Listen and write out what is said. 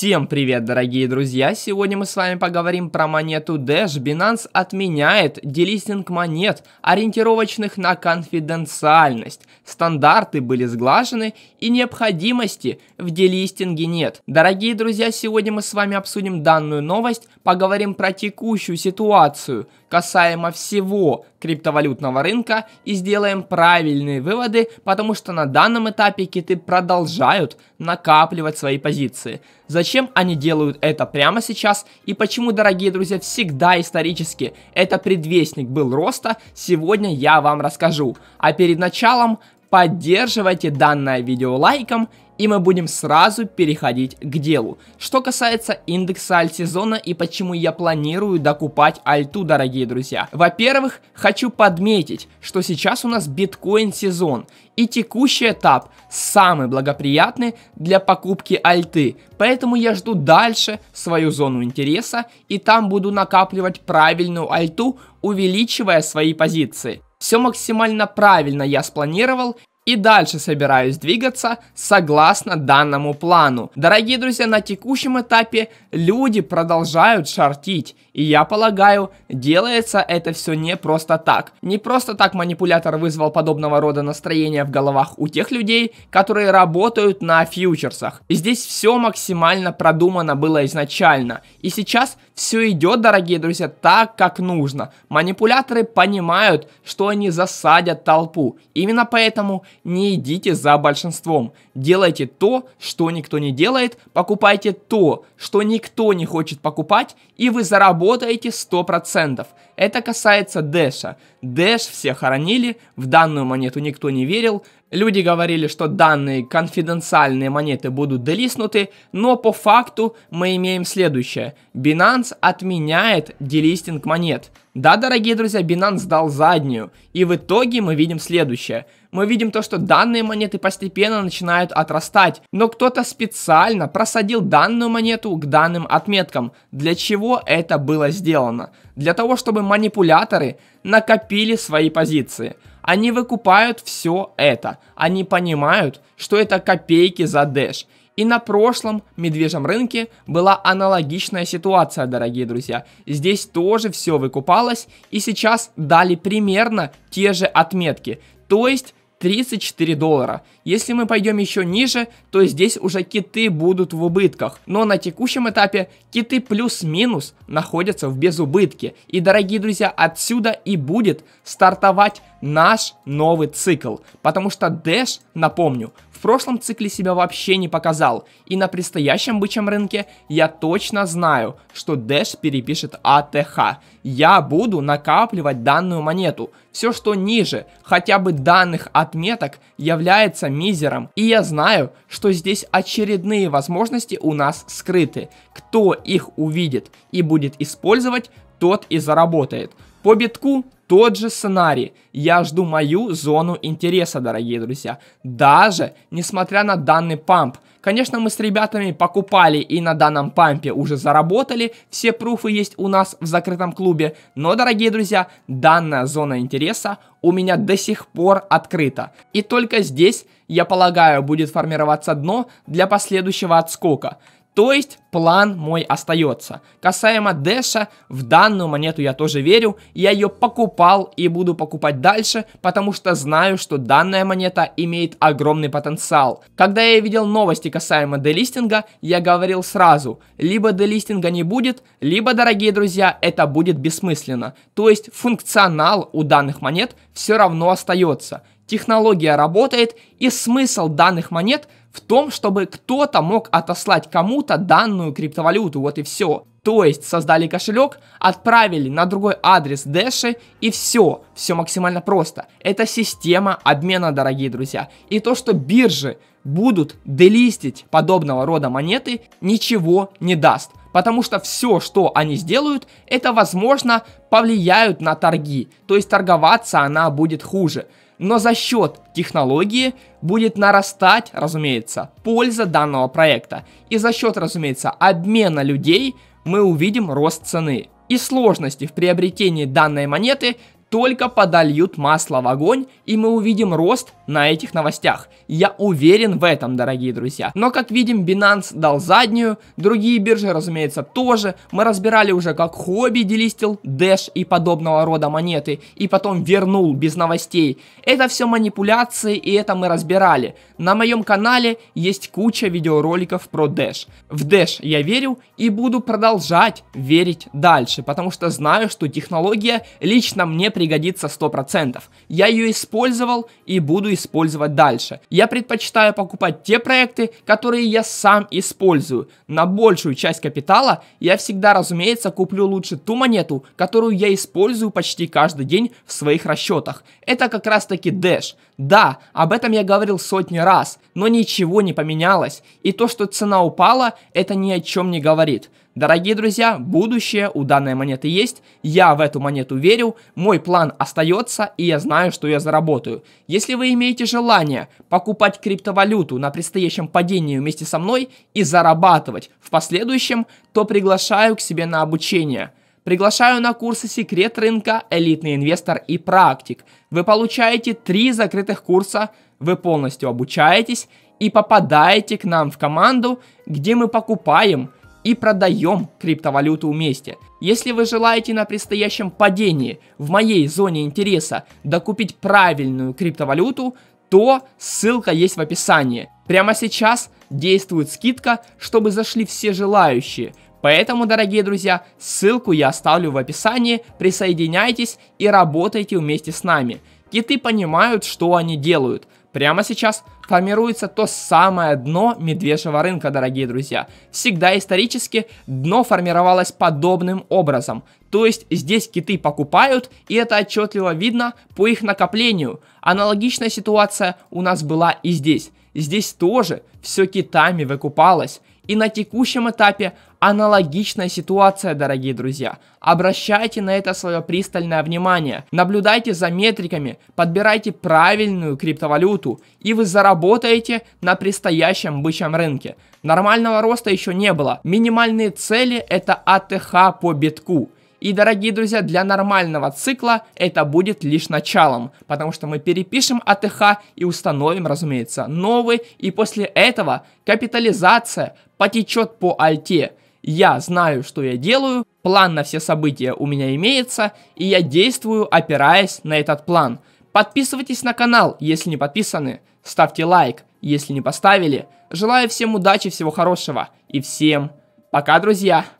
Всем привет, дорогие друзья! Сегодня мы с вами поговорим про монету Dash. Binance отменяет делистинг монет, ориентировочных на конфиденциальность. Стандарты были сглажены и необходимости в делистинге нет. Дорогие друзья, сегодня мы с вами обсудим данную новость, поговорим про текущую ситуацию касаемо всего криптовалютного рынка и сделаем правильные выводы, потому что на данном этапе киты продолжают накапливать свои позиции. Зачем Зачем они делают это прямо сейчас и почему, дорогие друзья, всегда исторически это предвестник был роста, сегодня я вам расскажу. А перед началом поддерживайте данное видео лайком и мы будем сразу переходить к делу. Что касается индекса альт-сезона и почему я планирую докупать альту, дорогие друзья. Во-первых, хочу подметить, что сейчас у нас биткоин-сезон, и текущий этап самый благоприятный для покупки альты, поэтому я жду дальше свою зону интереса, и там буду накапливать правильную альту, увеличивая свои позиции. Все максимально правильно я спланировал и дальше собираюсь двигаться согласно данному плану. Дорогие друзья, на текущем этапе люди продолжают шортить, и я полагаю, делается это все не просто так. Не просто так манипулятор вызвал подобного рода настроение в головах у тех людей, которые работают на фьючерсах. И здесь все максимально продумано было изначально, и сейчас все идет, дорогие друзья, так, как нужно. Манипуляторы понимают, что они засадят толпу. Именно поэтому не идите за большинством. Делайте то, что никто не делает, покупайте то, что никто не хочет покупать, и вы заработаете 100%. Это касается Дэша. Дэш все хоронили, в данную монету никто не верил. Люди говорили, что данные конфиденциальные монеты будут делиснуты, но по факту мы имеем следующее. Binance отменяет делистинг монет. Да, дорогие друзья, Binance дал заднюю, и в итоге мы видим следующее. Мы видим то, что данные монеты постепенно начинают отрастать, но кто-то специально просадил данную монету к данным отметкам. Для чего это было сделано? Для того, чтобы манипуляторы накопили свои позиции. Они выкупают все это. Они понимают, что это копейки за дэш. И на прошлом медвежьем рынке была аналогичная ситуация, дорогие друзья. Здесь тоже все выкупалось, и сейчас дали примерно те же отметки. То есть 34 доллара. Если мы пойдем еще ниже, то здесь уже киты будут в убытках. Но на текущем этапе киты плюс-минус находятся в безубытке. И, дорогие друзья, отсюда и будет стартовать наш новый цикл. Потому что Dash, напомню, в прошлом цикле себя вообще не показал, и на предстоящем бычьем рынке я точно знаю, что Dash перепишет АТХ. Я буду накапливать данную монету. Все, что ниже, хотя бы данных отметок, является мизером. И я знаю, что здесь очередные возможности у нас скрыты. Кто их увидит и будет использовать, тот и заработает. По битку тот же сценарий. Я жду мою зону интереса, дорогие друзья. Даже несмотря на данный памп. Конечно, мы с ребятами покупали и на данном пампе уже заработали. Все пруфы есть у нас в закрытом клубе. Но, дорогие друзья, данная зона интереса у меня до сих пор открыта. И только здесь, я полагаю, будет формироваться дно для последующего отскока. То есть план мой остается. Касаемо Дэша, в данную монету я тоже верю. Я ее покупал и буду покупать дальше, потому что знаю, что данная монета имеет огромный потенциал. Когда я видел новости касаемо делистинга, я говорил сразу, либо делистинга не будет, либо, дорогие друзья, это будет бессмысленно. То есть функционал у данных монет все равно остается технология работает и смысл данных монет в том, чтобы кто-то мог отослать кому-то данную криптовалюту, вот и все. То есть создали кошелек, отправили на другой адрес Дэши и все, все максимально просто. Это система обмена, дорогие друзья. И то, что биржи будут делистить подобного рода монеты, ничего не даст. Потому что все, что они сделают, это возможно повлияют на торги. То есть торговаться она будет хуже но за счет технологии будет нарастать, разумеется, польза данного проекта. И за счет, разумеется, обмена людей мы увидим рост цены. И сложности в приобретении данной монеты только подольют масло в огонь, и мы увидим рост на этих новостях. Я уверен в этом, дорогие друзья. Но, как видим, Binance дал заднюю, другие биржи, разумеется, тоже. Мы разбирали уже, как хобби делистил Dash и подобного рода монеты, и потом вернул без новостей. Это все манипуляции, и это мы разбирали. На моем канале есть куча видеороликов про Dash. В Dash я верю и буду продолжать верить дальше, потому что знаю, что технология лично мне пригодится 100%. Я ее использовал и буду использовать дальше. Я предпочитаю покупать те проекты, которые я сам использую. На большую часть капитала я всегда, разумеется, куплю лучше ту монету, которую я использую почти каждый день в своих расчетах. Это как раз таки Dash. Да, об этом я говорил сотни раз, но ничего не поменялось. И то, что цена упала, это ни о чем не говорит. Дорогие друзья, будущее у данной монеты есть, я в эту монету верю, мой план остается, и я знаю, что я заработаю. Если вы имеете желание покупать криптовалюту на предстоящем падении вместе со мной и зарабатывать в последующем, то приглашаю к себе на обучение – Приглашаю на курсы «Секрет рынка», «Элитный инвестор» и «Практик». Вы получаете три закрытых курса, вы полностью обучаетесь и попадаете к нам в команду, где мы покупаем – и продаем криптовалюту вместе. Если вы желаете на предстоящем падении в моей зоне интереса докупить правильную криптовалюту, то ссылка есть в описании. Прямо сейчас действует скидка, чтобы зашли все желающие. Поэтому, дорогие друзья, ссылку я оставлю в описании, присоединяйтесь и работайте вместе с нами. Киты понимают, что они делают – Прямо сейчас формируется то самое дно медвежьего рынка, дорогие друзья. Всегда исторически дно формировалось подобным образом. То есть здесь киты покупают, и это отчетливо видно по их накоплению. Аналогичная ситуация у нас была и здесь. Здесь тоже все китами выкупалось. И на текущем этапе аналогичная ситуация, дорогие друзья. Обращайте на это свое пристальное внимание, наблюдайте за метриками, подбирайте правильную криптовалюту, и вы заработаете на предстоящем бычьем рынке. Нормального роста еще не было. Минимальные цели это АТХ по битку. И, дорогие друзья, для нормального цикла это будет лишь началом, потому что мы перепишем АТХ и установим, разумеется, новый, и после этого капитализация потечет по альте. Я знаю, что я делаю, план на все события у меня имеется, и я действую, опираясь на этот план. Подписывайтесь на канал, если не подписаны, ставьте лайк, если не поставили. Желаю всем удачи, всего хорошего и всем пока, друзья!